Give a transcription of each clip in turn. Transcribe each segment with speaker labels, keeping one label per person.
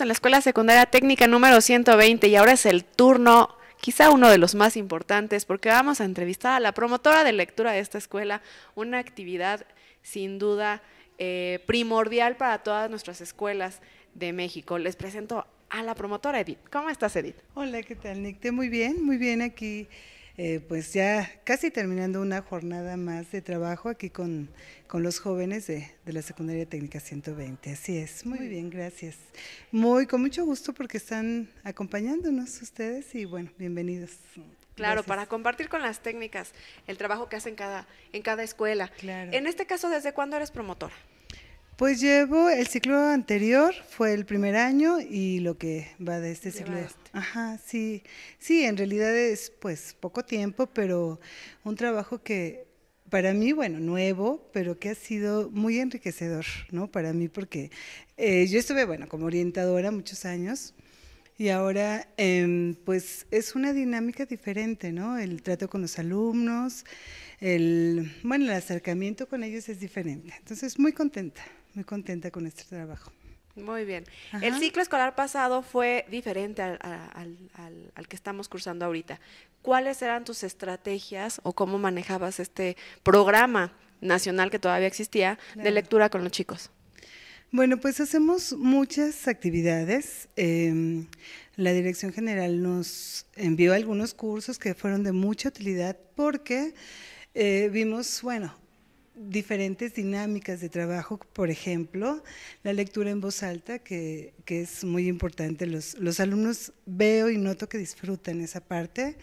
Speaker 1: en la Escuela Secundaria Técnica número 120 y ahora es el turno, quizá uno de los más importantes, porque vamos a entrevistar a la promotora de lectura de esta escuela, una actividad sin duda eh, primordial para todas nuestras escuelas de México. Les presento a la promotora Edith. ¿Cómo estás, Edith?
Speaker 2: Hola, ¿qué tal, Nicte? Muy bien, muy bien aquí eh, pues ya casi terminando una jornada más de trabajo aquí con, los jóvenes de, la Secundaria Técnica 120. Así es, muy bien, gracias. Muy, con mucho gusto porque están acompañándonos ustedes y bueno, bienvenidos.
Speaker 1: Claro, para compartir con las técnicas el trabajo que hacen cada, en cada escuela. En este caso, ¿desde cuándo eres promotora?
Speaker 2: Pues llevo el ciclo anterior, fue el primer año y lo que va de este ciclo. Este. Ajá, sí. Sí, en realidad es pues poco tiempo, pero un trabajo que para mí, bueno, nuevo, pero que ha sido muy enriquecedor, ¿no? Para mí porque eh, yo estuve, bueno, como orientadora muchos años y ahora em, pues es una dinámica diferente, ¿no? El trato con los alumnos, el, bueno, el acercamiento con ellos es diferente. Entonces, muy contenta muy contenta con este trabajo.
Speaker 1: Muy bien. El ciclo escolar pasado fue diferente al, que estamos cursando ahorita. ¿Cuáles eran tus estrategias o cómo manejabas este programa nacional que todavía existía de lectura con los chicos? Bueno, pues hacemos
Speaker 2: muchas actividades. Em, la Dirección General nos envió algunos cursos que fueron de mucha utilidad porque eh, vimos, bueno, diferentes dinámicas de trabajo, por ejemplo, la lectura en voz alta, que, que es muy importante. Los, los, alumnos veo y noto que disfrutan esa parte.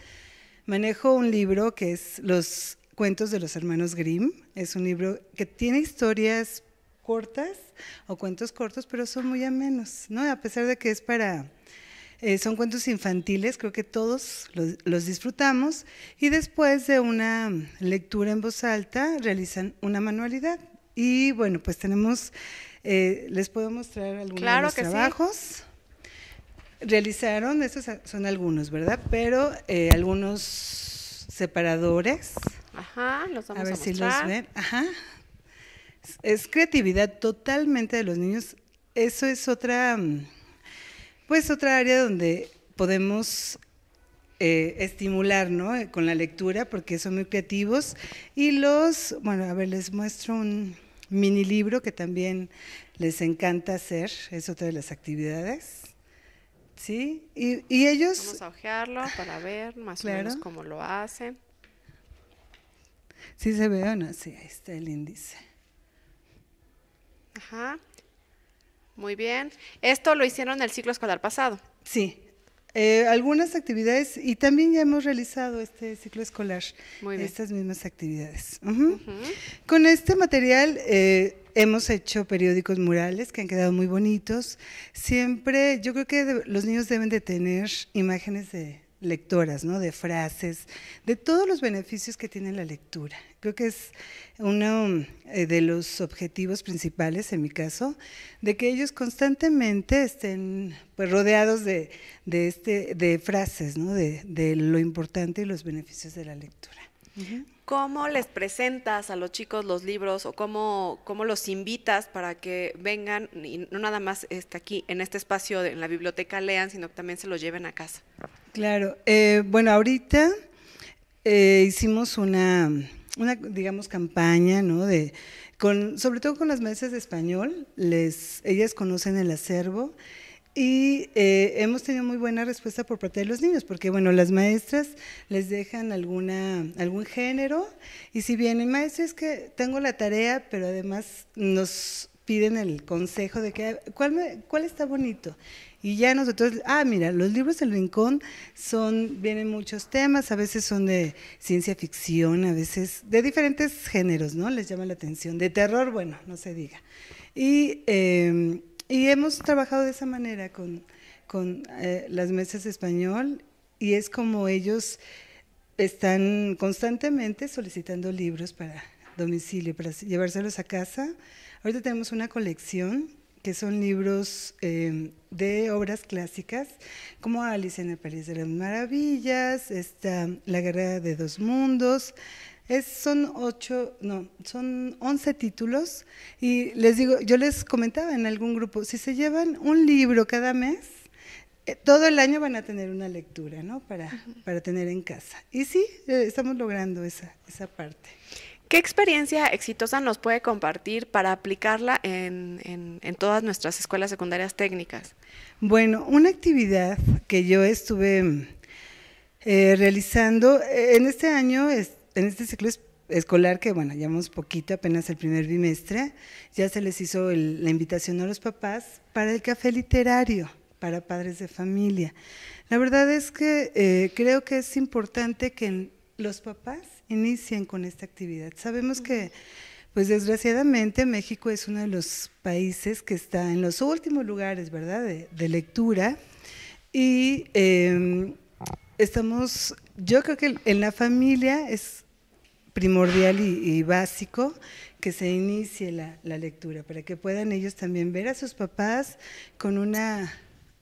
Speaker 2: Manejo un libro que es Los cuentos de los hermanos Grimm. Es un libro que tiene historias cortas o cuentos cortos, pero son muy amenos, ¿no? A pesar de que es para eh, son cuentos infantiles, creo que todos los, disfrutamos. Y después de una lectura en voz alta, realizan una manualidad. Y bueno, pues tenemos, eh, les puedo mostrar
Speaker 1: algunos trabajos.
Speaker 2: Realizaron, estos son algunos, ¿verdad? Pero eh, algunos separadores.
Speaker 1: Ajá, los vamos a ver a si los ven.
Speaker 2: Ajá. es creatividad totalmente de los niños. Eso es otra mm, pues otra área donde podemos eh, estimular, ¿no? Con la lectura, porque son muy creativos. Y los, bueno, a ver, les muestro un mini libro que también les encanta hacer, es otra de las actividades. ¿Sí? Y, ellos...
Speaker 1: Vamos a ojearlo para ver más o menos cómo lo hacen.
Speaker 2: ¿Sí se ve no? Sí, ahí está el índice.
Speaker 1: Ajá. Muy bien. Esto lo hicieron en el ciclo escolar pasado. Sí.
Speaker 2: Eh, algunas actividades y también ya hemos realizado este ciclo escolar, Muy bien. estas mismas actividades. Con este material eh, hemos hecho periódicos murales que han quedado muy bonitos. Siempre, yo creo que los niños deben de tener imágenes de, lectoras, ¿no? de frases, de todos los beneficios que tiene la lectura. Creo que es uno eh, de los objetivos principales, en mi caso, de que ellos constantemente estén pues, rodeados de, este, de frases, ¿no? de, lo importante y los beneficios de la lectura.
Speaker 1: ¿Cómo les presentas a los chicos los libros o cómo, cómo los invitas para que vengan y no nada más está aquí en este espacio en la biblioteca lean, sino que también se los lleven a casa?
Speaker 2: Claro. Eh, bueno, ahorita eh, hicimos una, digamos, campaña, ¿no? De, con, sobre todo con las maestras de español, les, ellas conocen el acervo y eh, hemos tenido muy buena respuesta por parte de los niños, porque bueno, las maestras les dejan alguna, algún género y si vienen, maestro, es que tengo la tarea, pero además nos piden el consejo de que, ah, ¿cuál, cuál está bonito? Y ya nosotros, ah, mira, los libros del rincón son, vienen muchos temas, a veces son de ciencia ficción, a veces de diferentes géneros, ¿no? Les llama la atención. De terror, bueno, no se diga. Y, em, y hemos trabajado de esa manera con, con eh, las mesas español y es como ellos están constantemente solicitando libros para domicilio, para llevárselos a casa Ahorita tenemos una colección que son libros em, de obras clásicas, como Alice en el París de las Maravillas, está La Guerra de Dos Mundos, son ocho, no, son once títulos y les digo, yo les comentaba en algún grupo, si se llevan un libro cada mes, eh, todo el año van a tener una lectura, ¿no? Para, para tener en casa. Y sí, eh, estamos logrando esa, esa parte.
Speaker 1: ¿Qué experiencia exitosa nos puede compartir para aplicarla en, todas nuestras escuelas secundarias técnicas?
Speaker 2: Bueno, una actividad que yo estuve eh, realizando eh, en este año, en este ciclo escolar, que bueno, llevamos poquito, apenas el primer bimestre, ya se les hizo la invitación a los papás para el café literario para padres de familia. La verdad es que eh, creo que es importante que los papás inician con esta actividad. Sabemos que, pues desgraciadamente, México es uno de los países que está en los últimos lugares, ¿verdad?, de, lectura. Y em, estamos, yo creo que en la familia es primordial y, básico que se inicie la lectura, para que puedan ellos también ver a sus papás con una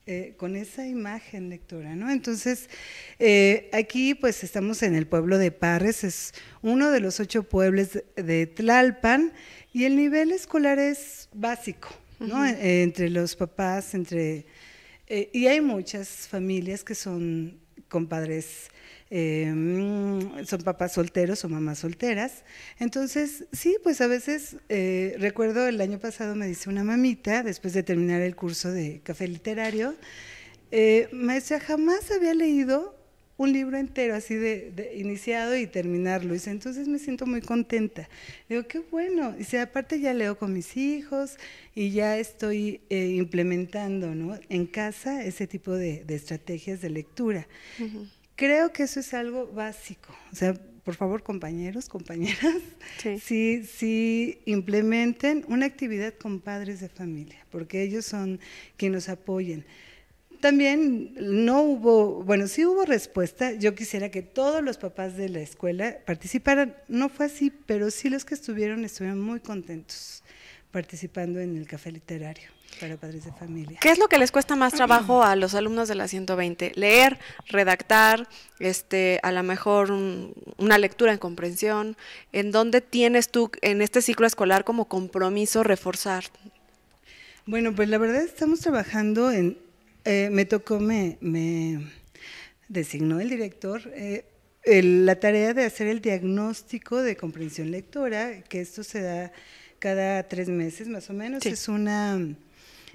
Speaker 2: eh, con esa imagen, lectora, ¿no? Entonces, eh, aquí pues estamos en el pueblo de Parres, es uno de los ocho pueblos de Tlalpan y el nivel escolar es básico, ¿no? Eh, entre los papás, entre... y hay muchas familias que son con padres, em, son papás solteros o mamás solteras. Entonces, sí, pues a veces, eh, recuerdo el año pasado me dice una mamita, después de terminar el curso de café literario, eh, maestra, jamás había leído un libro entero así de, iniciado y terminarlo. Dice, entonces me siento muy contenta. Digo, qué bueno. y Dice, aparte ya leo con mis hijos y ya estoy eh, implementando en casa ese tipo de, estrategias de lectura. Creo que eso es algo básico. O sea, por favor, compañeros, compañeras, sí. sí. implementen una actividad con padres de familia, porque ellos son quienes nos apoyen también no hubo, bueno, sí hubo respuesta. Yo quisiera que todos los papás de la escuela participaran. No fue así, pero sí los que estuvieron estuvieron muy contentos participando en el café literario para padres de
Speaker 1: familia. ¿Qué es lo que les cuesta más trabajo a los alumnos de la 120? Leer, redactar, este, a lo mejor una lectura en comprensión. ¿En dónde tienes tú en este ciclo escolar como compromiso reforzar? Bueno, pues la verdad
Speaker 2: estamos trabajando en eh, me tocó, me, me, designó el director eh, la tarea de hacer el diagnóstico de comprensión lectora, que esto se da cada tres meses más o menos. Es una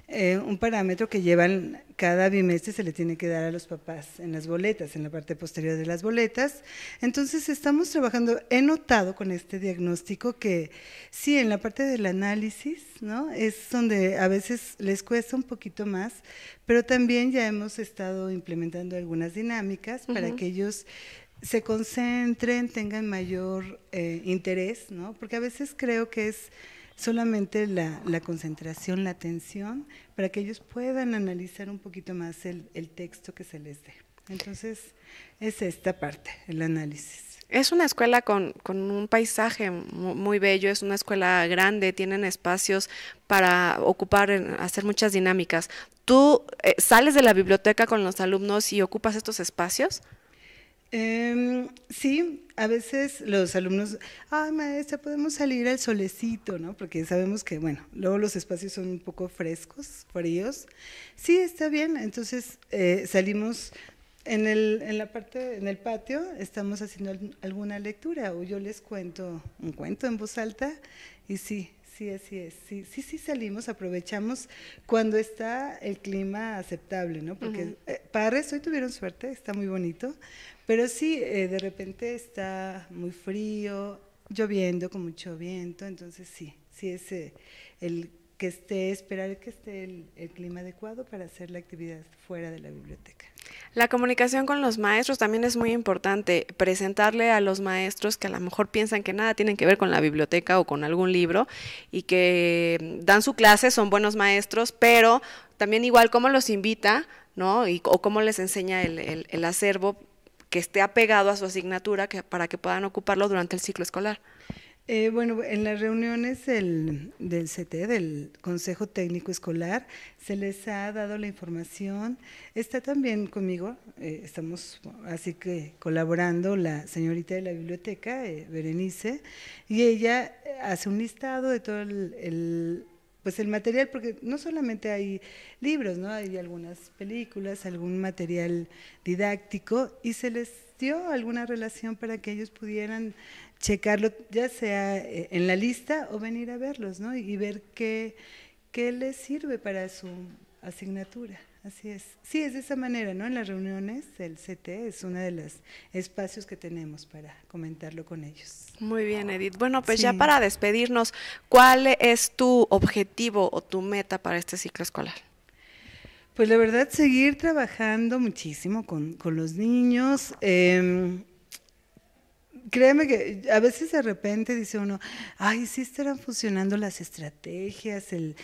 Speaker 2: eh, un parámetro que llevan cada bimestre se le tiene que dar a los papás en las boletas, en la parte posterior de las boletas. Entonces estamos trabajando, he notado con este diagnóstico que sí, en la parte del análisis, ¿no? Es donde a veces les cuesta un poquito más, pero también ya hemos estado implementando algunas dinámicas para que ellos se concentren, tengan mayor eh, interés, ¿no? Porque a veces creo que es solamente la, concentración, la atención, para que ellos puedan analizar un poquito más el, texto que se les dé. Entonces, es esta parte, el análisis.
Speaker 1: Es una escuela con, un paisaje muy bello, es una escuela grande, tienen espacios para ocupar, hacer muchas dinámicas. ¿Tú eh, sales de la biblioteca con los alumnos y ocupas estos espacios? Em, sí, a veces los alumnos,
Speaker 2: ah, maestra, podemos salir al solecito, ¿no? Porque sabemos que, bueno, luego los espacios son un poco frescos, fríos. Sí, está bien, entonces eh, salimos en el, en la parte, en el patio, estamos haciendo alguna lectura o yo les cuento un cuento en voz alta y sí, Sí, así es. Sí, sí, sí salimos, aprovechamos cuando está el clima aceptable, ¿no? Porque eh, para hoy tuvieron suerte, está muy bonito, pero sí, eh, de repente está muy frío, lloviendo con mucho viento, entonces sí, sí es eh, el que esté, esperar que esté el clima adecuado para hacer la actividad fuera de la biblioteca.
Speaker 1: La comunicación con los maestros también es muy importante. Presentarle a los maestros que a lo mejor piensan que nada tienen que ver con la biblioteca o con algún libro y que dan su clase, son buenos maestros, pero también igual cómo los invita, ¿no? Y, o cómo les enseña el, acervo que esté apegado a su asignatura para que puedan ocuparlo durante el ciclo escolar. Eh, bueno,
Speaker 2: en las reuniones del, del CT, del Consejo Técnico Escolar, se les ha dado la información. Está también conmigo, eh, estamos así que colaborando la señorita de la biblioteca, eh, Berenice, y ella hace un listado de todo el, pues el material, porque no solamente hay libros, ¿no? Hay algunas películas, algún material didáctico, y se les dio alguna relación para que ellos pudieran checarlo, ya sea eh, en la lista o venir a verlos, ¿no? Y ver qué, qué les sirve para su asignatura. Así es. Sí, es de esa manera, ¿no? En las reuniones, el CT es uno de los espacios que tenemos para comentarlo con ellos.
Speaker 1: Muy bien, Edith. Bueno, pues ya para despedirnos, ¿cuál es tu objetivo o tu meta para este ciclo escolar?
Speaker 2: Pues la verdad, seguir trabajando muchísimo con, los niños. Em, créeme que a veces de repente dice uno, ay, sí estarán funcionando las estrategias, el,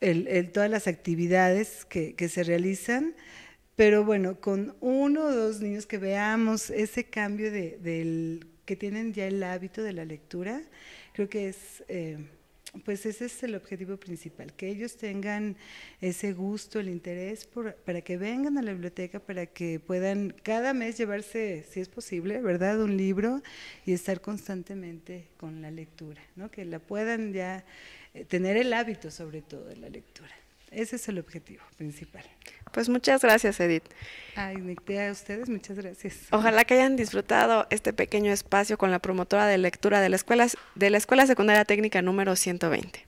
Speaker 2: el, todas las actividades que, que, se realizan, pero bueno, con uno o dos niños que veamos ese cambio de, del, que tienen ya el hábito de la lectura, creo que es... Eh, pues ese es el objetivo principal, que ellos tengan ese gusto, el interés para que vengan a la biblioteca, para que puedan cada mes llevarse, si es posible, ¿verdad?, un libro y estar constantemente con la lectura, ¿no? que la puedan ya eh, tener el hábito sobre todo de la lectura. Ese es el objetivo principal. Pues muchas gracias, Edith. Ay, a ustedes muchas gracias. Ojalá
Speaker 1: que hayan disfrutado este pequeño espacio con la promotora de lectura de la Escuela, de la escuela Secundaria Técnica número 120.